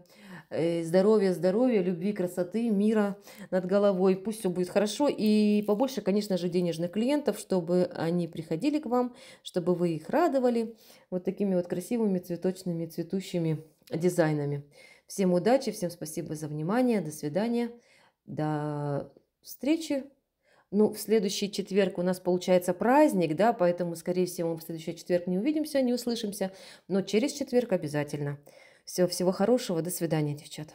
Э, здоровья, здоровья, любви, красоты, мира над головой. Пусть все будет хорошо. И побольше, конечно же, денежных клиентов, чтобы они приходили к вам, чтобы вы их радовали вот такими вот красивыми цветочными цветущими дизайнами. Всем удачи, всем спасибо за внимание, до свидания, до встречи ну, в следующий четверг у нас получается праздник, да, поэтому, скорее всего, мы в следующий четверг не увидимся, не услышимся, но через четверг обязательно. Все, всего хорошего, до свидания, девчата.